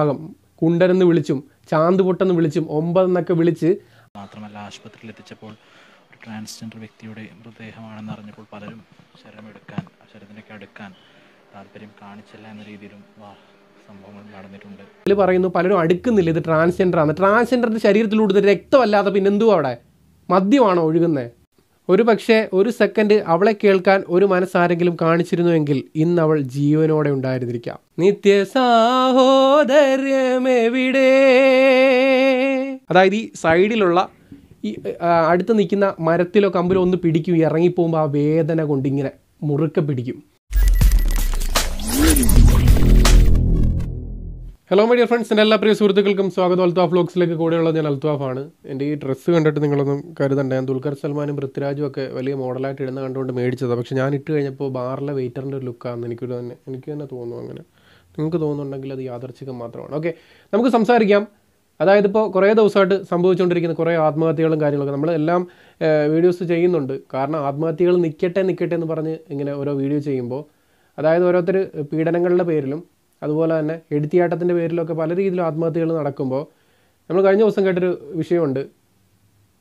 ഭാഗം കുണ്ടരെന്ന് വിളിച്ചും ചാന്ത് പൊട്ടെന്ന് വിളിച്ചും ഒമ്പതെന്നൊക്കെ വിളിച്ച് മാത്രമല്ല ആശുപത്രിയിൽ എത്തിച്ചപ്പോൾ ഒരു ട്രാൻസ്ജെൻഡർ വ്യക്തിയുടെ മൃതദേഹമാണെന്ന് അറിഞ്ഞപ്പോൾ പലരും ശരമെടുക്കാൻ ശരത്തിനൊക്കെ അടുക്കാൻ താല്പര്യം കാണിച്ചില്ല എന്ന രീതിയിലും സംഭവങ്ങൾ നടന്നിട്ടുണ്ട് പറയുന്നു പലരും അടുക്കുന്നില്ല ഇത് ട്രാൻസ്ജെൻഡർ ആണ് ട്രാൻസ്ജെൻഡറിന്റെ ശരീരത്തിലൂടെ രക്തമല്ലാതെ പിന്നെന്തുവാ അവിടെ മദ്യമാണോ ഒഴുകുന്നത് ഒരു പക്ഷേ ഒരു സെക്കൻഡ് അവളെ കേൾക്കാൻ ഒരു മനസ്സാരെങ്കിലും കാണിച്ചിരുന്നുവെങ്കിൽ ഇന്ന് അവൾ ജീവനോടെ ഉണ്ടായിരുന്നിരിക്കാം നിത്യ സാഹോദര്യമെവിടെ അതായത് ഈ സൈഡിലുള്ള ഈ അടുത്ത് നിൽക്കുന്ന മരത്തിലോ കമ്പിലോ ഒന്ന് പിടിക്കും ഇറങ്ങിപ്പോകുമ്പോൾ ആ വേദന കൊണ്ട് ഇങ്ങനെ മുറുക്കെ പിടിക്കും ഹലോ മൈ ഡിയർ ഫ്രണ്ട്സ് എൻ്റെ എല്ലാ പ്രിയ സുഹൃത്തുക്കൾക്കും സ്വാഗതം അൽത്താഫ് വ്ലോഗ്സിലേക്ക് കൂടെയുള്ള ഞാൻ ആണ് എൻ്റെ ഈ ഡ്രസ്സ് കണ്ടിട്ട് നിങ്ങളൊന്നും കരുതണ്ട ഞാൻ ദുൽഖർ സൽമാനും പൃഥ്വിരാജും ഒക്കെ വലിയ മോഡലായിട്ട് ഇടുന്ന കണ്ടുകൊണ്ട് മേടിച്ചത് പക്ഷേ ഞാൻ ഇട്ട് കഴിഞ്ഞപ്പോൾ ബാറിലെ വെയിറ്ററിൻ്റെ ഒരു ലുക്കാണെന്ന് എനിക്ക് തന്നെ എനിക്ക് തന്നെ തോന്നുന്നു അങ്ങനെ നിങ്ങൾക്ക് തോന്നുന്നുണ്ടെങ്കിൽ അത് യാദർച്ഛികം മാത്രമാണ് ഓക്കെ നമുക്ക് സംസാരിക്കാം അതായത് ഇപ്പോൾ കുറേ ദിവസമായിട്ട് സംഭവിച്ചുകൊണ്ടിരിക്കുന്ന കുറേ ആത്മഹത്യകളും കാര്യങ്ങളൊക്കെ നമ്മൾ എല്ലാം വീഡിയോസ് ചെയ്യുന്നുണ്ട് കാരണം ആത്മഹത്യകൾ നിൽക്കട്ടെ നിൽക്കട്ടെ എന്ന് പറഞ്ഞ് ഇങ്ങനെ ഓരോ വീഡിയോ ചെയ്യുമ്പോൾ അതായത് ഓരോരുത്തർ പീഡനങ്ങളുടെ പേരിലും അതുപോലെ തന്നെ എടുത്തിയാട്ടത്തിൻ്റെ പേരിലൊക്കെ പല രീതിയിലും ആത്മഹത്യകൾ നടക്കുമ്പോൾ നമ്മൾ കഴിഞ്ഞ ദിവസം കേട്ടൊരു വിഷയമുണ്ട്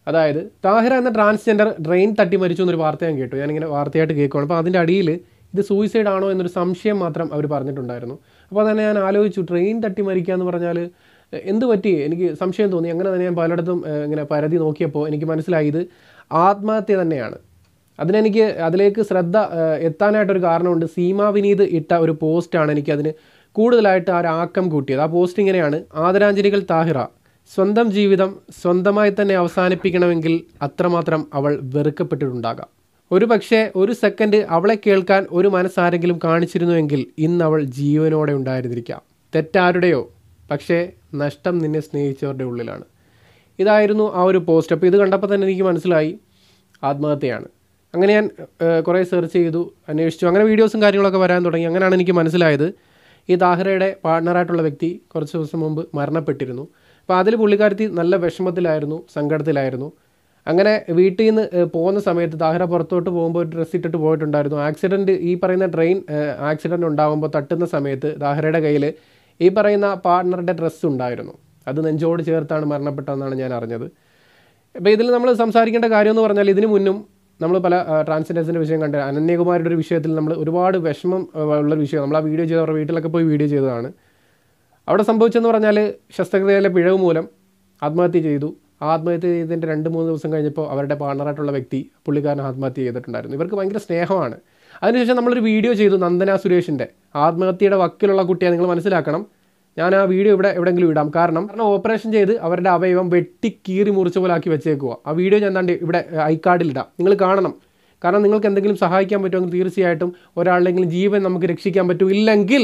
അതായത് താഹിറ എന്ന ട്രാൻസ്ജെൻഡർ ട്രെയിൻ തട്ടി മരിച്ചു എന്നൊരു വാർത്ത ഞാൻ കേട്ടു ഞാനിങ്ങനെ വാർത്തയായിട്ട് കേൾക്കുകയാണ് അപ്പോൾ അതിൻ്റെ അടിയിൽ ഇത് സൂയിസൈഡ് ആണോ എന്നൊരു സംശയം മാത്രം അവർ പറഞ്ഞിട്ടുണ്ടായിരുന്നു അപ്പോൾ തന്നെ ഞാൻ ആലോചിച്ചു ട്രെയിൻ തട്ടി മരിക്കുക എന്ന് പറഞ്ഞാൽ എന്ത് പറ്റി എനിക്ക് സംശയം തോന്നി അങ്ങനെ തന്നെ ഞാൻ പലയിടത്തും ഇങ്ങനെ പരതി നോക്കിയപ്പോൾ എനിക്ക് മനസ്സിലായത് ആത്മഹത്യ തന്നെയാണ് അതിനെനിക്ക് അതിലേക്ക് ശ്രദ്ധ എത്താനായിട്ടൊരു കാരണമുണ്ട് സീമാ വിനീത് ഇട്ട ഒരു പോസ്റ്റാണ് എനിക്ക് അതിന് കൂടുതലായിട്ട് ആ ആക്കം കൂട്ടിയത് ആ പോസ്റ്റ് ഇങ്ങനെയാണ് ആദരാഞ്ജലികൾ താഹിറ സ്വന്തം ജീവിതം സ്വന്തമായി തന്നെ അവസാനിപ്പിക്കണമെങ്കിൽ അത്രമാത്രം അവൾ വെറുക്കപ്പെട്ടിട്ടുണ്ടാകാം ഒരു പക്ഷേ ഒരു സെക്കൻഡ് അവളെ കേൾക്കാൻ ഒരു മനസ്സാരെങ്കിലും കാണിച്ചിരുന്നുവെങ്കിൽ ഇന്ന് അവൾ ജീവനോടെ ഉണ്ടായിരുന്നിരിക്കാം തെറ്റാരുടെയോ പക്ഷേ നഷ്ടം നിന്നെ സ്നേഹിച്ചവരുടെ ഉള്ളിലാണ് ഇതായിരുന്നു ആ ഒരു പോസ്റ്റ് അപ്പോൾ ഇത് കണ്ടപ്പോൾ തന്നെ എനിക്ക് മനസ്സിലായി ആത്മഹത്യയാണ് അങ്ങനെ ഞാൻ കുറേ സെർച്ച് ചെയ്തു അന്വേഷിച്ചു അങ്ങനെ വീഡിയോസും കാര്യങ്ങളൊക്കെ വരാൻ തുടങ്ങി അങ്ങനെയാണ് എനിക്ക് മനസ്സിലായത് ഈ താഹിറയുടെ പാർട്ട്ണറായിട്ടുള്ള വ്യക്തി കുറച്ച് ദിവസം മുമ്പ് മരണപ്പെട്ടിരുന്നു അപ്പോൾ അതിൽ പുള്ളിക്കാരത്തി നല്ല വിഷമത്തിലായിരുന്നു സങ്കടത്തിലായിരുന്നു അങ്ങനെ വീട്ടിൽ നിന്ന് പോകുന്ന സമയത്ത് താഹിറ പുറത്തോട്ട് പോകുമ്പോൾ ഒരു ഡ്രസ്സ് ഇട്ടിട്ട് പോയിട്ടുണ്ടായിരുന്നു ആക്സിഡൻറ്റ് ഈ പറയുന്ന ട്രെയിൻ ആക്സിഡൻറ്റ് ഉണ്ടാകുമ്പോൾ തട്ടുന്ന സമയത്ത് താഹിറയുടെ കയ്യിൽ ഈ പറയുന്ന പാർട്ട്ണറുടെ ഡ്രസ്സ് ഉണ്ടായിരുന്നു അത് നെഞ്ചോട് ചേർത്താണ് മരണപ്പെട്ടതെന്നാണ് ഞാൻ അറിഞ്ഞത് അപ്പോൾ ഇതിൽ നമ്മൾ സംസാരിക്കേണ്ട കാര്യം എന്ന് പറഞ്ഞാൽ ഇതിനു മുന്നും നമ്മൾ പല ട്രാൻസ്ജെൻഡേഴ്സിൻ്റെ വിഷയം കണ്ട അനന്യകുമാരുടെ ഒരു വിഷയത്തിൽ നമ്മൾ ഒരുപാട് വിഷമം ഒരു വിഷയം നമ്മൾ ആ വീഡിയോ ചെയ്ത് അവരുടെ വീട്ടിലൊക്കെ പോയി വീഡിയോ ചെയ്തതാണ് അവിടെ സംഭവിച്ചെന്ന് പറഞ്ഞാൽ ശസ്ത്രക്രിയയിലെ പിഴവ് മൂലം ആത്മഹത്യ ചെയ്തു ആത്മഹത്യ ചെയ്തതിൻ്റെ രണ്ട് മൂന്ന് ദിവസം കഴിഞ്ഞപ്പോൾ അവരുടെ പാർട്ണറായിട്ടുള്ള വ്യക്തി പുള്ളിക്കാരൻ ആത്മഹത്യ ചെയ്തിട്ടുണ്ടായിരുന്നു ഇവർക്ക് ഭയങ്കര സ്നേഹമാണ് അതിനുശേഷം നമ്മളൊരു വീഡിയോ ചെയ്തു നന്ദന സുരേഷിൻ്റെ ആത്മഹത്യയുടെ വക്കിലുള്ള കുട്ടിയെ നിങ്ങൾ മനസ്സിലാക്കണം ഞാൻ ആ വീഡിയോ ഇവിടെ എവിടെയെങ്കിലും ഇടാം കാരണം കാരണം ഓപ്പറേഷൻ ചെയ്ത് അവരുടെ അവയവം വെട്ടി കീറി മുറിച്ച പോലെ ആക്കി വെച്ചേക്കുക ആ വീഡിയോ ഞാൻ തണ്ട് ഇവിടെ ഐ കാർഡിൽ ഇടാം നിങ്ങൾ കാണണം കാരണം നിങ്ങൾക്ക് എന്തെങ്കിലും സഹായിക്കാൻ പറ്റുമെങ്കിൽ തീർച്ചയായിട്ടും ഒരാളുടെങ്കിലും ജീവൻ നമുക്ക് രക്ഷിക്കാൻ പറ്റും ഇല്ലെങ്കിൽ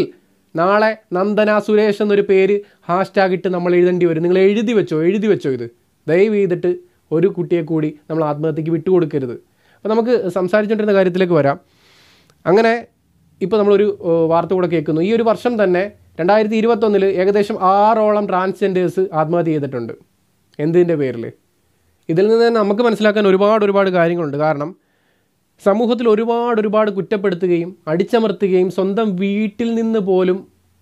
നാളെ നന്ദന സുരേഷ് എന്നൊരു പേര് ഹാഷ്ടാഗ് ഇട്ട് നമ്മൾ എഴുതേണ്ടി വരും നിങ്ങൾ എഴുതി വെച്ചോ എഴുതി വെച്ചോ ഇത് ദയവ് ചെയ്തിട്ട് ഒരു കുട്ടിയെ കൂടി നമ്മൾ ആത്മഹത്യക്ക് വിട്ടുകൊടുക്കരുത് അപ്പോൾ നമുക്ക് സംസാരിച്ചുകൊണ്ടിരുന്ന കാര്യത്തിലേക്ക് വരാം അങ്ങനെ ഇപ്പോൾ നമ്മളൊരു വാർത്ത കൂടെ കേൾക്കുന്നു ഈ ഒരു വർഷം തന്നെ രണ്ടായിരത്തി ഇരുപത്തൊന്നിൽ ഏകദേശം ആറോളം ട്രാൻസ്ജെൻഡേഴ്സ് ആത്മഹത്യ ചെയ്തിട്ടുണ്ട് എന്തിൻ്റെ പേരിൽ ഇതിൽ നിന്ന് തന്നെ നമുക്ക് മനസ്സിലാക്കാൻ ഒരുപാട് ഒരുപാട് കാര്യങ്ങളുണ്ട് കാരണം സമൂഹത്തിൽ ഒരുപാട് ഒരുപാട് കുറ്റപ്പെടുത്തുകയും അടിച്ചമർത്തുകയും സ്വന്തം വീട്ടിൽ നിന്ന് പോലും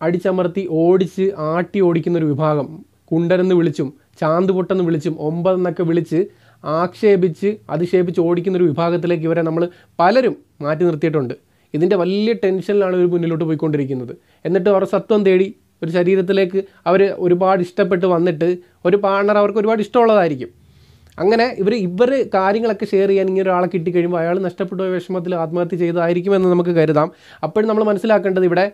അടിച്ചമർത്തി ഓടിച്ച് ആട്ടി ഓടിക്കുന്ന ഒരു വിഭാഗം കുണ്ടരെന്ന് വിളിച്ചും ചാന്ത് പൊട്ടെന്ന് വിളിച്ചും ഒമ്പതെന്നൊക്കെ വിളിച്ച് ആക്ഷേപിച്ച് അധിക്ഷേപിച്ച് ഓടിക്കുന്ന ഒരു വിഭാഗത്തിലേക്ക് ഇവരെ നമ്മൾ പലരും മാറ്റി നിർത്തിയിട്ടുണ്ട് ഇതിൻ്റെ വലിയ ടെൻഷനിലാണ് ഇവർ മുന്നിലോട്ട് പോയിക്കൊണ്ടിരിക്കുന്നത് എന്നിട്ട് അവർ സത്വം തേടി ഒരു ശരീരത്തിലേക്ക് അവർ ഒരുപാട് ഇഷ്ടപ്പെട്ട് വന്നിട്ട് ഒരു പാർട്ണർ അവർക്ക് ഒരുപാട് ഇഷ്ടമുള്ളതായിരിക്കും അങ്ങനെ ഇവർ ഇവർ കാര്യങ്ങളൊക്കെ ഷെയർ ചെയ്യാൻ ഇങ്ങനെ ഒരാളെ കിട്ടിക്കഴിയുമ്പോൾ അയാൾ നഷ്ടപ്പെട്ട വിഷമത്തിൽ ആത്മഹത്യ ചെയ്തതായിരിക്കുമെന്ന് നമുക്ക് കരുതാം അപ്പോഴും നമ്മൾ മനസ്സിലാക്കേണ്ടത് ഇവിടെ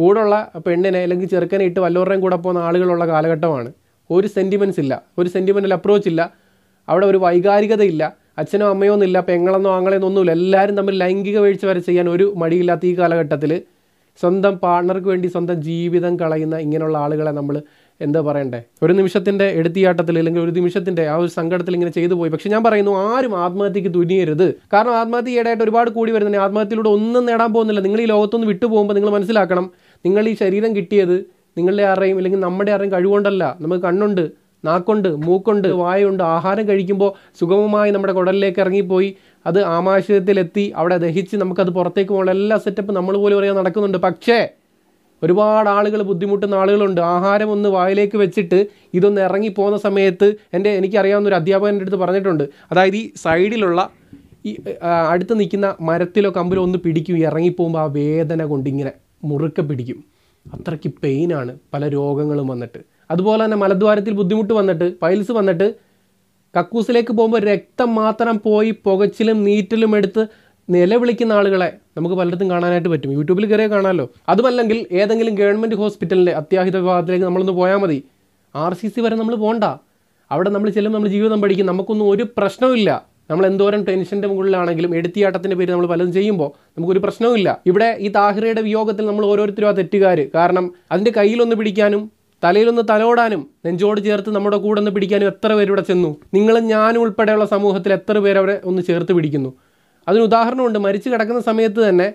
കൂടുള്ള പെണ്ണിനെ അല്ലെങ്കിൽ ചെറുക്കനെ ഇട്ട് വല്ലവരുടെയും കൂടെ പോകുന്ന ആളുകളുള്ള കാലഘട്ടമാണ് ഒരു സെൻറ്റിമെൻസ് ഇല്ല ഒരു സെൻറ്റിമെൻ്റൽ അപ്രോച്ച് ഇല്ല അവിടെ ഒരു വൈകാരികതയില്ല അച്ഛനോ അമ്മയോ എന്നില്ല പെങ്ങളെന്നോ ആങ്ങളെന്നോ ഒന്നുമില്ല എല്ലാവരും തമ്മിൽ ലൈംഗിക വീഴ്ച വരെ ചെയ്യാൻ ഒരു മടിയില്ലാത്ത ഈ കാലഘട്ടത്തിൽ സ്വന്തം പാർട്ണർക്ക് വേണ്ടി സ്വന്തം ജീവിതം കളയുന്ന ഇങ്ങനെയുള്ള ആളുകളെ നമ്മൾ എന്താ പറയണ്ടേ ഒരു നിമിഷത്തിൻ്റെ എടുത്തിയാട്ടത്തിൽ അല്ലെങ്കിൽ ഒരു നിമിഷത്തിൻ്റെ ആ ഒരു സങ്കടത്തിൽ ഇങ്ങനെ ചെയ്തു പോയി പക്ഷെ ഞാൻ പറയുന്നു ആരും ആത്മഹത്യക്ക് തുനിയരുത് കാരണം ആത്മഹത്യ ഈടായിട്ട് ഒരുപാട് കൂടി വരുന്നുണ്ട് ആത്മഹത്യയിലൂടെ ഒന്നും നേടാൻ പോകുന്നില്ല നിങ്ങൾ ഈ ലോകത്തൊന്ന് വിട്ടു പോകുമ്പോൾ നിങ്ങൾ മനസ്സിലാക്കണം നിങ്ങൾ ഈ ശരീരം കിട്ടിയത് നിങ്ങളുടെ ആരെയും അല്ലെങ്കിൽ നമ്മുടെ ആരെയും കഴിവുകൊണ്ടല്ല നമുക്ക് കണ്ണുണ്ട് നാക്കുണ്ട് മൂക്കുണ്ട് വായുണ്ട് ആഹാരം കഴിക്കുമ്പോൾ സുഗമമായി നമ്മുടെ കുടലിലേക്ക് ഇറങ്ങിപ്പോയി അത് ആമാശയത്തിലെത്തി അവിടെ ദഹിച്ച് നമുക്കത് പുറത്തേക്ക് പോകണം എല്ലാ സെറ്റപ്പും നമ്മൾ പോലും അറിയാൻ നടക്കുന്നുണ്ട് പക്ഷേ ഒരുപാട് ആളുകൾ ബുദ്ധിമുട്ടുന്ന ആളുകളുണ്ട് ആഹാരം ഒന്ന് വായിലേക്ക് വെച്ചിട്ട് ഇതൊന്ന് ഇറങ്ങി പോകുന്ന സമയത്ത് എൻ്റെ എനിക്കറിയാവുന്ന ഒരു അധ്യാപകൻ്റെ അടുത്ത് പറഞ്ഞിട്ടുണ്ട് അതായത് ഈ സൈഡിലുള്ള ഈ അടുത്ത് നിൽക്കുന്ന മരത്തിലോ കമ്പിലോ ഒന്ന് പിടിക്കും ഇറങ്ങിപ്പോകുമ്പോൾ ആ വേദന കൊണ്ട് ഇങ്ങനെ മുറുക്ക പിടിക്കും അത്രയ്ക്ക് പെയിനാണ് പല രോഗങ്ങളും വന്നിട്ട് അതുപോലെ തന്നെ മലദ്വാരത്തിൽ ബുദ്ധിമുട്ട് വന്നിട്ട് പൈൽസ് വന്നിട്ട് കക്കൂസിലേക്ക് പോകുമ്പോൾ രക്തം മാത്രം പോയി പുകച്ചിലും നീറ്റലും എടുത്ത് നിലവിളിക്കുന്ന ആളുകളെ നമുക്ക് പലയിടത്തും കാണാനായിട്ട് പറ്റും യൂട്യൂബിൽ കയറിയ കാണാമല്ലോ അതുമല്ലെങ്കിൽ ഏതെങ്കിലും ഗവൺമെൻറ് ഹോസ്പിറ്റലിൻ്റെ അത്യാഹിത വിഭാഗത്തിലേക്ക് നമ്മളൊന്ന് പോയാൽ മതി ആർ സി സി വരെ നമ്മൾ പോകണ്ട അവിടെ നമ്മൾ ചെല്ലും നമ്മൾ ജീവിതം പഠിക്കും നമുക്കൊന്നും ഒരു പ്രശ്നവുമില്ല നമ്മൾ എന്തോരം ടെൻഷൻ്റെ മുകളിലാണെങ്കിലും എടുത്തിയാട്ടത്തിൻ്റെ പേര് നമ്മൾ പലതും ചെയ്യുമ്പോൾ നമുക്കൊരു പ്രശ്നവുമില്ല ഇവിടെ ഈ താഹിറയുടെ വിയോഗത്തിൽ നമ്മൾ ഓരോരുത്തരും ആ തെറ്റുകാർ കാരണം അതിൻ്റെ കയ്യിലൊന്ന് പിടിക്കാനും തലയിലൊന്ന് തലോടാനും നെഞ്ചോട് ചേർത്ത് നമ്മുടെ കൂടെ ഒന്ന് പിടിക്കാനും എത്ര ഇവിടെ ചെന്നു നിങ്ങളും ഞാനും ഉൾപ്പെടെയുള്ള സമൂഹത്തിൽ എത്ര പേർ അവരെ ഒന്ന് ചേർത്ത് പിടിക്കുന്നു അതിന് ഉദാഹരണമുണ്ട് മരിച്ചു കിടക്കുന്ന സമയത്ത് തന്നെ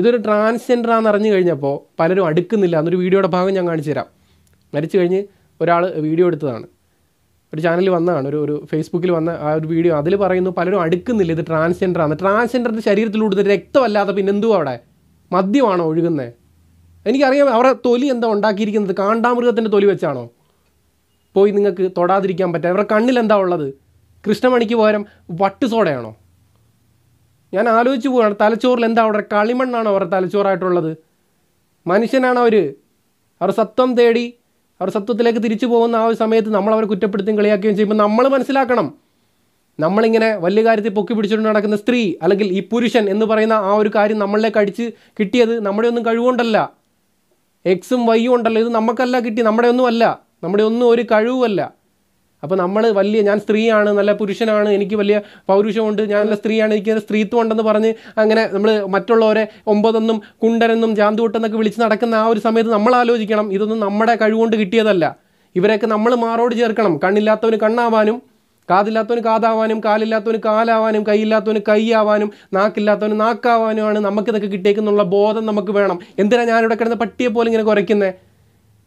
ഇതൊരു ട്രാൻസ്ജെൻഡർ അറിഞ്ഞു കഴിഞ്ഞപ്പോൾ പലരും അടുക്കുന്നില്ല എന്നൊരു വീഡിയോയുടെ ഭാഗം ഞാൻ കാണിച്ചു തരാം മരിച്ചു കഴിഞ്ഞ് ഒരാൾ വീഡിയോ എടുത്തതാണ് ഒരു ചാനലിൽ വന്നതാണ് ഒരു ഒരു ഫേസ്ബുക്കിൽ വന്ന ആ ഒരു വീഡിയോ അതിൽ പറയുന്നു പലരും അടുക്കുന്നില്ല ഇത് ട്രാൻസ്ജെൻഡർ ആണ് ട്രാൻസ്ജെൻഡറിൻ്റെ ശരീരത്തിലൂടുന്ന രക്തമല്ലാതെ പിന്നെന്തുവാ അവിടെ മദ്യമാണോ ഒഴുകുന്നത് എനിക്കറിയാം അവരുടെ തൊലി എന്താ ഉണ്ടാക്കിയിരിക്കുന്നത് കാണ്ടാമൃഗത്തിൻ്റെ തൊലി വെച്ചാണോ പോയി നിങ്ങൾക്ക് തൊടാതിരിക്കാൻ പറ്റുക അവരുടെ എന്താ ഉള്ളത് കൃഷ്ണമണിക്ക് പകരം വട്ടുസോടയാണോ ഞാൻ ആലോചിച്ച് പോവുകയാണ് തലച്ചോറിൽ എന്താ അവരുടെ കളിമണ്ണാണോ അവരുടെ തലച്ചോറായിട്ടുള്ളത് മനുഷ്യനാണ് അവർ അവർ സത്വം തേടി അവർ സത്വത്തിലേക്ക് തിരിച്ചു പോകുന്ന ആ ഒരു സമയത്ത് നമ്മൾ അവരെ കുറ്റപ്പെടുത്തുകയും കളിയാക്കുകയും ചെയ്യുമ്പോൾ നമ്മൾ മനസ്സിലാക്കണം നമ്മളിങ്ങനെ വലിയ കാര്യത്തിൽ പൊക്കി പിടിച്ചുകൊണ്ട് നടക്കുന്ന സ്ത്രീ അല്ലെങ്കിൽ ഈ പുരുഷൻ എന്ന് പറയുന്ന ആ ഒരു കാര്യം നമ്മളിലേക്ക് അടിച്ച് കിട്ടിയത് നമ്മുടെ ഒന്നും കഴിവുകൊണ്ടല്ല എക്സും വൈയും ഉണ്ടല്ലോ ഇത് നമുക്കല്ല കിട്ടി നമ്മുടെ ഒന്നും അല്ല നമ്മുടെ ഒന്നും ഒരു കഴിവുമല്ല അപ്പോൾ നമ്മൾ വലിയ ഞാൻ സ്ത്രീയാണ് നല്ല പുരുഷനാണ് എനിക്ക് വലിയ പൗരുഷമുണ്ട് ഞാൻ നല്ല സ്ത്രീയാണ് എനിക്ക് സ്ത്രീത്വം ഉണ്ടെന്ന് പറഞ്ഞ് അങ്ങനെ നമ്മൾ മറ്റുള്ളവരെ ഒമ്പതെന്നും കുണ്ടനെന്നും ജാന്തുവട്ടെന്നൊക്കെ വിളിച്ച് നടക്കുന്ന ആ ഒരു സമയത്ത് നമ്മൾ ആലോചിക്കണം ഇതൊന്നും നമ്മുടെ കഴിവുകൊണ്ട് കിട്ടിയതല്ല ഇവരെയൊക്കെ നമ്മൾ മാറോട് ചേർക്കണം കണ്ണില്ലാത്തവന് കണ്ണാവാനും കാതില്ലാത്തവന് കാതാവാനും കാലില്ലാത്തവന് കാലാവാനും കൈയില്ലാത്തവന് കൈയാവാനും നാക്കില്ലാത്തവന് നാക്കാവാനുമാണ് നമുക്കിതൊക്കെ കിട്ടിയേക്കുന്നുള്ള ബോധം നമുക്ക് വേണം എന്തിനാണ് ഞാനിവിടെ കിടന്ന് പട്ടിയെ പോലെ ഇങ്ങനെ കുറയ്ക്കുന്നത്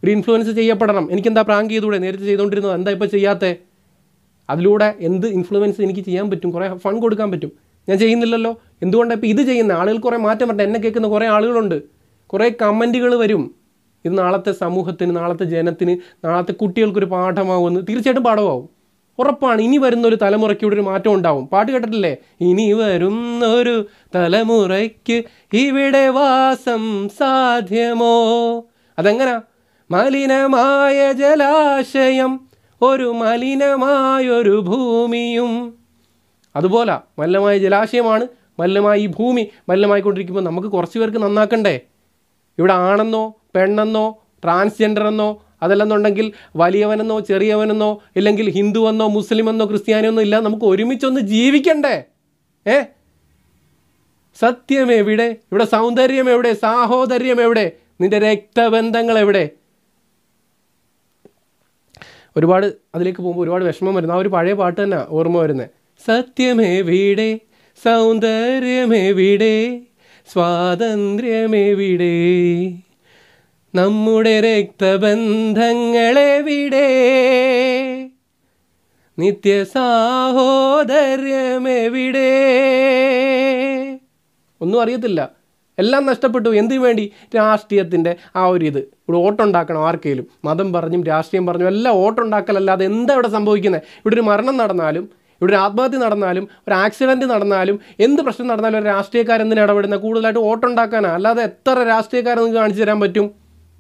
ഒരു ഇൻഫ്ലുവൻസ് ചെയ്യപ്പെടണം എനിക്കെന്താ പ്രാങ്ക് ചെയ്തുകൂടെ നേരത്തെ ചെയ്തുകൊണ്ടിരുന്നത് എന്താ ഇപ്പോൾ ചെയ്യാത്തത് അതിലൂടെ എന്ത് ഇൻഫ്ലുവൻസ് എനിക്ക് ചെയ്യാൻ പറ്റും കുറേ ഫണ്ട് കൊടുക്കാൻ പറ്റും ഞാൻ ചെയ്യുന്നില്ലല്ലോ എന്തുകൊണ്ടാണ് ഇപ്പോൾ ഇത് ചെയ്യുന്ന ആളുകൾ കുറേ മാറ്റം വരട്ടെ എന്നെ കേൾക്കുന്ന കുറേ ആളുകളുണ്ട് കുറേ കമൻറ്റുകൾ വരും ഇത് നാളത്തെ സമൂഹത്തിന് നാളത്തെ ജനത്തിന് നാളത്തെ കുട്ടികൾക്കൊരു പാഠമാവുമെന്ന് തീർച്ചയായിട്ടും പാഠമാവും ഉറപ്പാണ് ഇനി വരുന്ന ഒരു തലമുറയ്ക്ക് ഇവിടെ ഒരു മാറ്റം ഉണ്ടാവും പാട്ട് കേട്ടിട്ടില്ലേ ഇനി വരുന്നൊരു തലമുറയ്ക്ക് ഇവിടെ വാസം സാധ്യമോ അതെങ്ങനാ മലിനമായ ജലാശയം ഒരു മലിനമായൊരു ഭൂമിയും അതുപോലെ മലിനമായ ജലാശയമാണ് മലിനമായ ഈ ഭൂമി മലിനമായിക്കൊണ്ടിരിക്കുമ്പോൾ നമുക്ക് കുറച്ച് പേർക്ക് നന്നാക്കണ്ടേ ഇവിടെ ആണെന്നോ പെണ്ണെന്നോ ട്രാൻസ്ജെൻഡർ എന്നോ അതല്ലെന്നുണ്ടെങ്കിൽ വലിയവനെന്നോ ചെറിയവനെന്നോ ഇല്ലെങ്കിൽ ഹിന്ദുവെന്നോ മുസ്ലിമെന്നോ ക്രിസ്ത്യാനിയെന്നോ ഇല്ല നമുക്ക് ഒരുമിച്ചൊന്ന് ജീവിക്കണ്ടേ ഏ സത്യം എവിടെ ഇവിടെ സൗന്ദര്യം എവിടെ സാഹോദര്യം എവിടെ നിന്റെ രക്തബന്ധങ്ങൾ എവിടെ ഒരുപാട് അതിലേക്ക് പോകുമ്പോൾ ഒരുപാട് വിഷമം വരുന്നു ആ ഒരു പഴയ പാട്ട് തന്നെ ഓർമ്മ വരുന്നത് സത്യമെവിടെ സ്വാതന്ത്ര്യമേ വീടേ നമ്മുടെ രക്തബന്ധങ്ങളെവിടെ നിത്യസാഹോദര്യമെവിടെ ഒന്നും അറിയത്തില്ല എല്ലാം നഷ്ടപ്പെട്ടു എന്തിനു വേണ്ടി രാഷ്ട്രീയത്തിൻ്റെ ആ ഒരു ഇത് ഇവിടെ ഓട്ടുണ്ടാക്കണം ആർക്കെങ്കിലും മതം പറഞ്ഞും രാഷ്ട്രീയം പറഞ്ഞും എല്ലാം ഓട്ടുണ്ടാക്കലല്ലാതെ എന്താ ഇവിടെ സംഭവിക്കുന്നത് ഇവിടെ ഒരു മരണം നടന്നാലും ഇവിടെ ഒരു ആത്മഹത്യ നടന്നാലും ഒരു ആക്സിഡൻറ്റ് നടന്നാലും എന്ത് പ്രശ്നം നടന്നാലും ഒരു രാഷ്ട്രീയക്കാരെന്തിനാണ് ഇടപെടുന്നത് കൂടുതലായിട്ട് ഓട്ടുണ്ടാക്കാനാണ് അല്ലാതെ എത്ര രാഷ്ട്രീയക്കാരെ നിങ്ങൾക്ക് കാണിച്ചു തരാൻ പറ്റും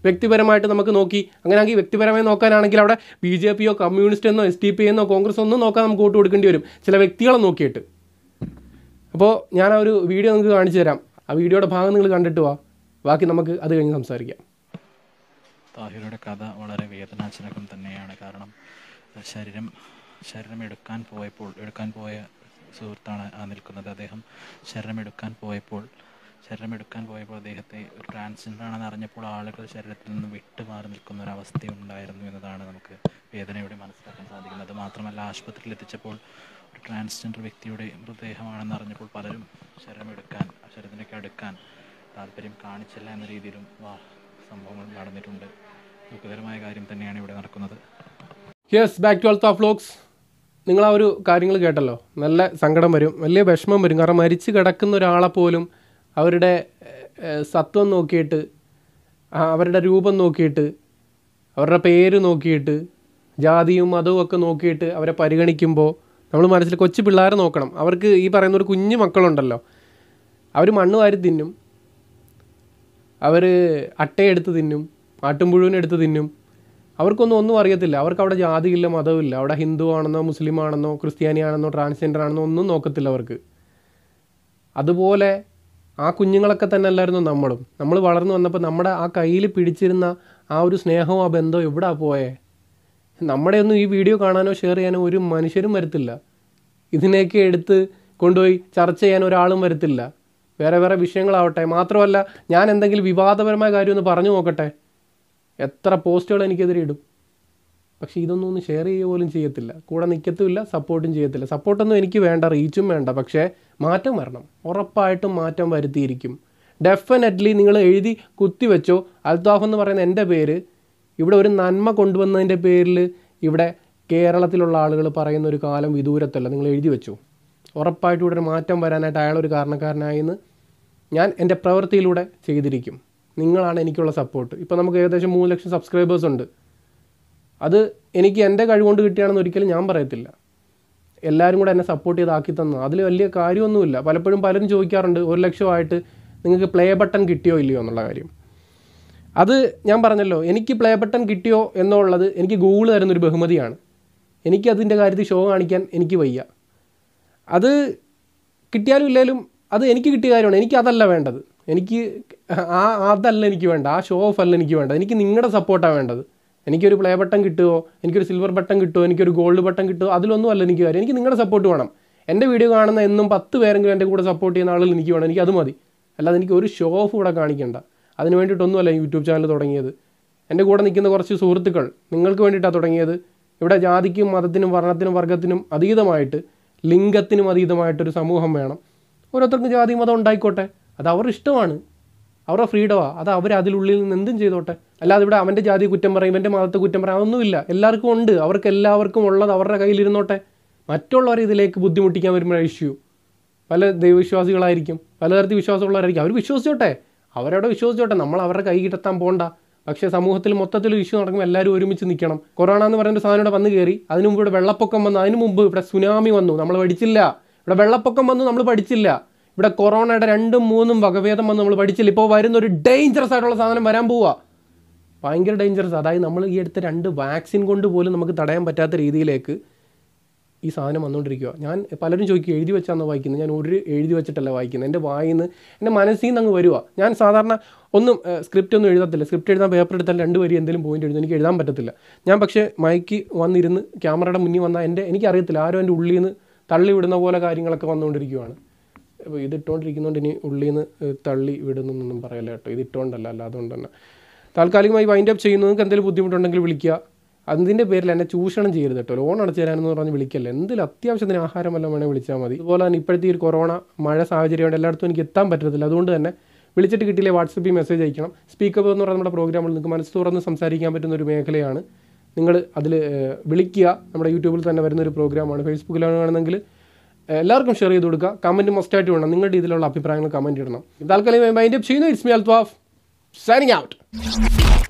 വ്യക്തിപരമായിട്ട് നമുക്ക് നോക്കി അങ്ങനെയാണെങ്കിൽ വ്യക്തിപരമായി നോക്കാനാണെങ്കിൽ അവിടെ ബി ജെ പിയോ കമ്മ്യൂണിസ്റ്റ് എന്നോ എസ് ടി പി എന്നോ കോൺഗ്രസ് ഒന്നും നോക്കാൻ നമുക്ക് വോട്ട് കൊടുക്കേണ്ടി വരും ചില വ്യക്തികളെ നോക്കിയിട്ട് അപ്പോൾ ഞാൻ ആ ഒരു വീഡിയോ നിങ്ങൾക്ക് കാണിച്ചു തരാം ആ വീഡിയോയുടെ ഭാഗം നിങ്ങൾ കണ്ടിട്ട് വാ ബാക്കി നമുക്ക് അത് കഴിഞ്ഞ് സംസാരിക്കാം താഹിറയുടെ കഥ വളരെ വേദനാജനകം തന്നെയാണ് കാരണം ശരീരം ശരീരം എടുക്കാൻ പോയപ്പോൾ എടുക്കാൻ പോയ സുഹൃത്താണ് നിൽക്കുന്നത് അദ്ദേഹം ശരീരം എടുക്കാൻ പോയപ്പോൾ ശരീരമെടുക്കാൻ പോയപ്പോൾ അദ്ദേഹത്തെ ഒരു ട്രാൻസ്ജെൻഡർ ആണെന്ന് അറിഞ്ഞപ്പോൾ ആളുകൾ ശരീരത്തിൽ നിന്ന് വിട്ടുമാറി നിൽക്കുന്ന ഒരു അവസ്ഥയുണ്ടായിരുന്നു എന്നതാണ് നമുക്ക് വേദനയോടെ മനസ്സിലാക്കാൻ സാധിക്കുന്നത് മാത്രമല്ല ആശുപത്രിയിൽ എത്തിച്ചപ്പോൾ ഒരു ട്രാൻസ്ജെൻഡർ വ്യക്തിയുടെ മൃതദേഹമാണെന്ന് അറിഞ്ഞപ്പോൾ പലരും ശരീരമെടുക്കാൻ ശരീരത്തിലേക്ക് അടുക്കാൻ താല്പര്യം കാണിച്ചില്ല എന്ന രീതിയിലും സംഭവങ്ങൾ നടന്നിട്ടുണ്ട് ദുഃഖകരമായ കാര്യം തന്നെയാണ് ഇവിടെ നടക്കുന്നത് yes back to off locks നിങ്ങൾ ആ ഒരു കാര്യങ്ങൾ കേട്ടല്ലോ നല്ല സങ്കടം വരും വലിയ വിഷമം വരും കാരണം മരിച്ചു കിടക്കുന്ന ഒരാളെ പോലും അവരുടെ സത്വം നോക്കിയിട്ട് അവരുടെ രൂപം നോക്കിയിട്ട് അവരുടെ പേര് നോക്കിയിട്ട് ജാതിയും മതവും ഒക്കെ നോക്കിയിട്ട് അവരെ പരിഗണിക്കുമ്പോൾ നമ്മൾ മനസ്സിൽ കൊച്ചു പിള്ളേരെ നോക്കണം അവർക്ക് ഈ പറയുന്ന ഒരു കുഞ്ഞു മക്കളുണ്ടല്ലോ അവർ മണ്ണ് വാരി തിന്നും അവർ അട്ടയെടുത്ത് തിന്നും ആട്ടുംപുഴുവിനെടുത്ത് തിന്നും അവർക്കൊന്നും ഒന്നും അറിയത്തില്ല അവർക്ക് അവിടെ ജാതിയില്ല മതമില്ല അവിടെ ഹിന്ദു ആണെന്നോ മുസ്ലിം ആണെന്നോ ക്രിസ്ത്യാനി ആണെന്നോ ട്രാൻസ്ജെൻഡർ ആണെന്നോ ഒന്നും നോക്കത്തില്ല അവർക്ക് അതുപോലെ ആ കുഞ്ഞുങ്ങളൊക്കെ തന്നെ അല്ലായിരുന്നു നമ്മളും നമ്മൾ വളർന്നു വന്നപ്പോൾ നമ്മുടെ ആ കയ്യിൽ പിടിച്ചിരുന്ന ആ ഒരു സ്നേഹവും ആ ബന്ധവും എവിടാ പോയേ നമ്മുടെയൊന്നും ഈ വീഡിയോ കാണാനോ ഷെയർ ചെയ്യാനോ ഒരു മനുഷ്യരും വരത്തില്ല ഇതിനെയൊക്കെ എടുത്ത് കൊണ്ടുപോയി ചർച്ച ചെയ്യാൻ ഒരാളും വരത്തില്ല വേറെ വേറെ വിഷയങ്ങളാവട്ടെ മാത്രമല്ല ഞാൻ എന്തെങ്കിലും വിവാദപരമായ കാര്യമൊന്ന് പറഞ്ഞു നോക്കട്ടെ എത്ര പോസ്റ്റുകൾ എനിക്കെതിരെ ഇടും പക്ഷേ ഇതൊന്നും ഒന്ന് ഷെയർ ചെയ്യുക പോലും ചെയ്യത്തില്ല കൂടെ നിൽക്കത്തുമില്ല സപ്പോർട്ടും ചെയ്യത്തില്ല സപ്പോർട്ടൊന്നും എനിക്ക് വേണ്ട റീച്ചും വേണ്ട പക്ഷേ മാറ്റം വരണം ഉറപ്പായിട്ടും മാറ്റം വരുത്തിയിരിക്കും ഡെഫിനറ്റ്ലി നിങ്ങൾ എഴുതി കുത്തിവെച്ചോ അൽത്താഫ് എന്ന് പറയുന്ന എൻ്റെ പേര് ഇവിടെ ഒരു നന്മ കൊണ്ടുവന്നതിൻ്റെ പേരിൽ ഇവിടെ കേരളത്തിലുള്ള ആളുകൾ പറയുന്ന ഒരു കാലം വിദൂരത്തല്ല നിങ്ങൾ എഴുതി വെച്ചു ഉറപ്പായിട്ടും ഇവിടെ ഒരു മാറ്റം വരാനായിട്ട് അയാളൊരു കാരണക്കാരനായെന്ന് ഞാൻ എൻ്റെ പ്രവൃത്തിയിലൂടെ ചെയ്തിരിക്കും നിങ്ങളാണ് എനിക്കുള്ള സപ്പോർട്ട് ഇപ്പോൾ നമുക്ക് ഏകദേശം മൂന്ന് ലക്ഷം സബ്സ്ക്രൈബേഴ്സ് ഉണ്ട് അത് എനിക്ക് എൻ്റെ കഴിവുകൊണ്ട് കിട്ടിയാണെന്ന് ഒരിക്കലും ഞാൻ പറയത്തില്ല എല്ലാവരും കൂടെ എന്നെ സപ്പോർട്ട് ചെയ്ത് ആക്കി തന്നു അതിൽ വലിയ കാര്യമൊന്നുമില്ല പലപ്പോഴും പലരും ചോദിക്കാറുണ്ട് ഒരു ലക്ഷമായിട്ട് നിങ്ങൾക്ക് പ്ലേ ബട്ടൺ കിട്ടിയോ ഇല്ലയോ എന്നുള്ള കാര്യം അത് ഞാൻ പറഞ്ഞല്ലോ എനിക്ക് പ്ലേ ബട്ടൺ കിട്ടിയോ എന്നുള്ളത് എനിക്ക് ഗൂഗിൾ തരുന്നൊരു ബഹുമതിയാണ് എനിക്ക് അതിൻ്റെ കാര്യത്തിൽ ഷോ കാണിക്കാൻ എനിക്ക് വയ്യ അത് കിട്ടിയാലും ഇല്ലെങ്കിലും അത് എനിക്ക് കിട്ടിയ കാര്യമാണ് എനിക്ക് അതല്ല വേണ്ടത് എനിക്ക് ആ അതല്ല എനിക്ക് വേണ്ട ആ ഷോ ഓഫ് അല്ല എനിക്ക് വേണ്ട എനിക്ക് നിങ്ങളുടെ സപ്പോർട്ടാണ് വേണ്ടത് എനിക്കൊരു പ്ലേ ബട്ടൺ കിട്ടുമോ എനിക്കൊരു സിൽവർ ബട്ടൺ കിട്ടുമോ എനിക്കൊരു ഗോൾഡ് ബട്ടൺ കിട്ടുമോ അതിലൊന്നും അല്ല എനിക്ക് കാര്യം എനിക്ക് നിങ്ങളുടെ സപ്പോർട്ട് വേണം എൻ്റെ വീഡിയോ കാണുന്ന എന്നും പത്ത് പേരെങ്കിലും എൻ്റെ കൂടെ സപ്പോർട്ട് ചെയ്യുന്ന ആളുകൾ എനിക്ക് വേണം എനിക്ക് അത് മതി അല്ലാതെ എനിക്ക് ഒരു ഷോ ഓഫ് ഇവിടെ കാണിക്കേണ്ട അതിന് വേണ്ടിയിട്ടൊന്നുമല്ല യൂട്യൂബ് ചാനൽ തുടങ്ങിയത് എൻ്റെ കൂടെ നിൽക്കുന്ന കുറച്ച് സുഹൃത്തുക്കൾ നിങ്ങൾക്ക് വേണ്ടിയിട്ടാണ് തുടങ്ങിയത് ഇവിടെ ജാതിക്കും മതത്തിനും വർണ്ണത്തിനും വർഗത്തിനും അതീതമായിട്ട് ലിംഗത്തിനും അതീതമായിട്ടൊരു സമൂഹം വേണം ഓരോരുത്തർക്കും ജാതി മതം ഉണ്ടായിക്കോട്ടെ അത് അവർ ഇഷ്ടമാണ് അവരുടെ ഫ്രീഡമാണ് അത് അവർ അതിലുള്ളിൽ നിന്ന് എന്തും ചെയ്തോട്ടെ അല്ലാതെ ഇവിടെ അവൻ്റെ ജാതി കുറ്റം പറയും ഇവൻ്റെ മതത്തെ കുറ്റം പറയും അതൊന്നുമില്ല എല്ലാവർക്കും ഉണ്ട് അവർക്ക് എല്ലാവർക്കും ഉള്ളത് അവരുടെ കയ്യിലിരുന്നോട്ടെ മറ്റുള്ളവരെ ഇതിലേക്ക് ബുദ്ധിമുട്ടിക്കാൻ വരുമ്പോൾ ഇഷ്യൂ പല ദൈവവിശ്വാസികളായിരിക്കും പലതരത്തിൽ വിശ്വാസമുള്ളവരായിരിക്കും അവർ വിശ്വസിച്ചോട്ടെ അവരവിടെ വിശ്വസിച്ചോട്ടെ നമ്മൾ അവരുടെ കൈ കിട്ടത്താൻ പോണ്ട പക്ഷേ സമൂഹത്തിൽ മൊത്തത്തിൽ ഇഷ്യൂ നടക്കുമ്പോൾ എല്ലാവരും ഒരുമിച്ച് നിൽക്കണം കൊറോണ എന്ന് പറയുന്ന സാധനം ഇവിടെ വന്ന് കയറി അതിനു മുമ്പ് ഇവിടെ വെള്ളപ്പൊക്കം വന്നു അതിനു മുമ്പ് ഇവിടെ സുനാമി വന്നു നമ്മൾ പഠിച്ചില്ല ഇവിടെ വെള്ളപ്പൊക്കം വന്നു നമ്മൾ പഠിച്ചില്ല ഇവിടെ കൊറോണയുടെ രണ്ടും മൂന്നും വകഭേദം വന്ന് നമ്മൾ പഠിച്ചില്ല ഇപ്പോൾ വരുന്ന ഒരു ഡേഞ്ചറസ് ആയിട്ടുള്ള സാധനം വരാൻ പോവുക ഭയങ്കര ഡേഞ്ചറസ് അതായത് നമ്മൾ ഈ അടുത്ത രണ്ട് വാക്സിൻ കൊണ്ട് പോലും നമുക്ക് തടയാൻ പറ്റാത്ത രീതിയിലേക്ക് ഈ സാധനം വന്നുകൊണ്ടിരിക്കുക ഞാൻ പലരും ചോദിക്കും എഴുതി വെച്ചാന്ന് വായിക്കുന്നത് ഞാൻ ഒരു എഴുതി വെച്ചിട്ടല്ല വായിക്കുന്നത് എൻ്റെ വായിന്ന് എൻ്റെ മനസ്സിൽ നിന്ന് അങ്ങ് വരിക ഞാൻ സാധാരണ ഒന്നും സ്ക്രിപ്റ്റ് ഒന്നും എഴുതത്തില്ല സ്ക്രിപ്റ്റ് എഴുതാൻ പേപ്പർ എടുത്താൽ രണ്ട് വരി എന്തെങ്കിലും പോയിന്റ് എഴുതും എനിക്ക് എഴുതാൻ പറ്റത്തില്ല ഞാൻ പക്ഷേ മൈക്ക് വന്നിരുന്ന് ക്യാമറയുടെ മുന്നിൽ വന്നാൽ എൻ്റെ എനിക്കറിയത്തില്ല ആരും എൻ്റെ ഉള്ളിൽ നിന്ന് തള്ളിവിടുന്ന പോലെ കാര്യങ്ങളൊക്കെ വന്നുകൊണ്ടിരിക്കുകയാണ് അപ്പോൾ ഇതിട്ടുകൊണ്ടിരിക്കുന്നതുകൊണ്ട് ഇനി ഉള്ളിൽ നിന്ന് തള്ളി വിടുന്നൊന്നും പറയല്ല കേട്ടോ ഇതിട്ടുകൊണ്ടല്ല അല്ലാതെ കൊണ്ട് തന്നെ താൽക്കാലികമായി വൈൻഡ് അപ്പ് ചെയ്യുന്നത് എന്തെങ്കിലും ബുദ്ധിമുട്ടുണ്ടെങ്കിൽ വിളിക്കുക അതിൻ്റെ പേരിൽ എന്നെ ചൂഷണം ചെയ്യരുത് കേട്ടോ ലോൺ അടച്ചു തരാനെന്ന് പറഞ്ഞ് വിളിക്കല്ല എന്തെങ്കിലും അത്യാവശ്യത്തിന് വല്ലതും വേണേൽ വിളിച്ചാൽ മതി അതുപോലെ തന്നെ ഇപ്പോഴത്തെ ഈ കൊറോണ മഴ സാഹചര്യം കൊണ്ട് എല്ലായിടത്തും എനിക്ക് എത്താൻ പറ്റത്തില്ല അതുകൊണ്ട് തന്നെ വിളിച്ചിട്ട് കിട്ടിയില്ലേ വാട്സപ്പിൽ മെസ്സേജ് അയക്കണം സ്പീക്കപ്പ് എന്ന് പറഞ്ഞാൽ നമ്മുടെ പ്രോഗ്രാമിൽ നിങ്ങൾക്ക് മനസ്സ് തുറന്ന് സംസാരിക്കാൻ പറ്റുന്ന ഒരു മേഖലയാണ് നിങ്ങൾ അതിൽ വിളിക്കുക നമ്മുടെ യൂട്യൂബിൽ തന്നെ വരുന്ന ഒരു പ്രോഗ്രാമാണ് ഫേസ്ബുക്കിലാണെങ്കിൽ എല്ലാവർക്കും ഷെയർ ചെയ്ത് കൊടുക്കുക കമൻറ്റ് ആയിട്ട് വേണം നിങ്ങളുടെ രീതിയിലുള്ള അഭിപ്രായങ്ങൾ കമൻറ്റ് ഇടണം താൽക്കാലികമായി മൈൻഡ് അപ്പ് ചെയ്യുന്നു it's me Althaf signing out